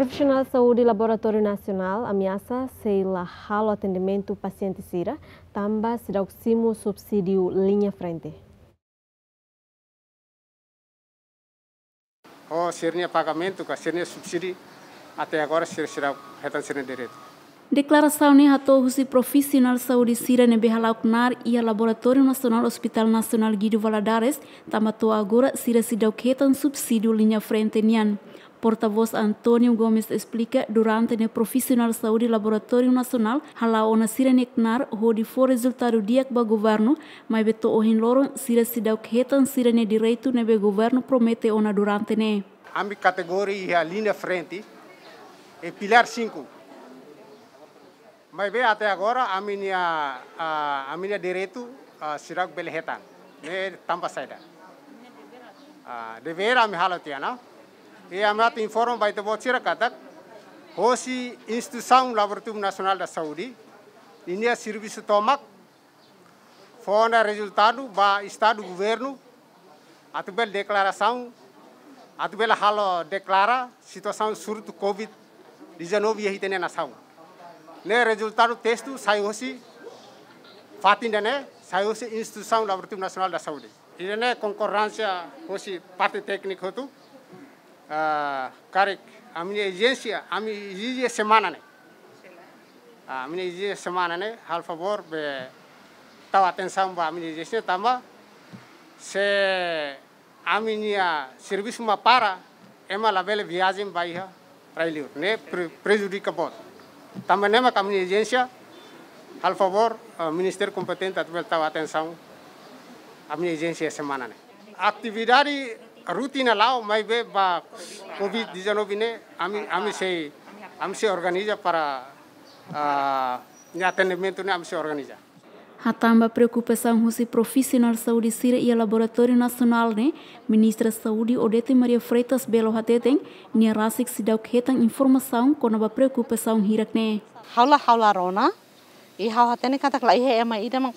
Profissional de saúde e Laboratório Nacional ameaça se lá o atendimento paciente tamba se será o subsídio linha frente. Oh, sirnya pagamento, sirnya subsídio, até agora será retan sirnia direito. Deklarasau ni hato husi e profesional Saudi sira ne nar ia e Laboratorium Nasional Hospital Nasional Gidu Valadares tamatou agora sira sidau ketan subsidi linya frente nian. Porta-voz Antônio Gomes explica durante o profissional saúde laboratório nacional hala ona sira neknar hodi for resultado dia ba governo, mas beto ohin loron sira sidau ketan sira ne direito nebe governo promete ona durante ne. A minha categoria é a linha frente, é pilar 5. Mas até agora a minha, a, a minha direito uh, será belhetan, né, tampa saída. Uh, ah, dever a minha halotia, não? e amato informa vai te vocira katak hosi instituição laboratório nacional da saudi inia servisu tomak fona resultado ba estado governo atu bel declaração atu bel halo deklara situação surto covid 19 yehi tene nasaun, ne resultado testu sai hosi fatin dene sai hosi instituição Laboratorium nacional da Saudi, ini concorrência hosi partai teknik itu. correct. I mean, agency, I mean, easy semana. I mean, easy semana, half a war, be tawaten samba, I mean, agency tamba. Se a minha serviço uma para, é uma labela viagem baia para ele, né? Prejudica bot. Também é uma caminha agência, al favor, o Ministério competente a atenção a minha agência semana, né? Atividade rutin lao mai way back COVID-19 ini kami kami saya kami saya organiza para uh, atendimento kami saya organiza. A tamba preocupação russa profissional saúde sira e laboratório nacional ne ministra saúde Odete Maria Freitas Belo hateten ni rasik sidauk hetan informação kono ba preocupação hirak ne haula haula rona e hau hatene katak la ihe ema ida mang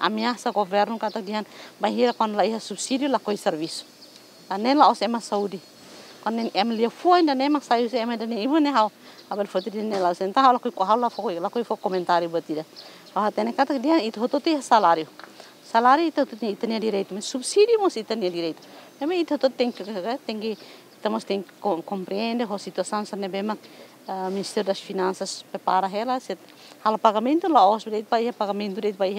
amia governo katak dihan bahira kon la ihe subsídio la koi serviço ane lao se ma saudi kon em lia foi ainda nem mais saiu se em da ne ibu ne hau abel foti din ne lao senta hau que kui kohau la fo la kui fo komentari batira ha tene kata dia it hoto ti salário salário então tudo tu tenha direito mas subsídio mos tenha direito em it hoto tem que tem que estamos tem que compreender a situação se nebe mak Ministério das Finanças prepara ela, se o pagamento lá, os direitos para vai pagamento direito vai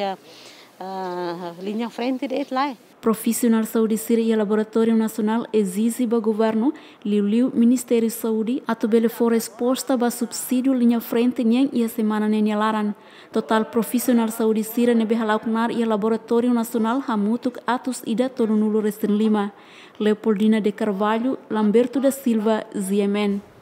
Eh, linha frente de lá. Profissional saúde Síria e Laboratório Nacional exige o governo liu Ministério de Saúde a tubele for resposta para subsídio linha frente e a semana laran. Total profissional de saúde Síria nebe halaukunar e Laboratório Nacional hamutuk atus ida tolunulu Restin lima. Leopoldina de Carvalho, Lamberto da Silva, Ziemen.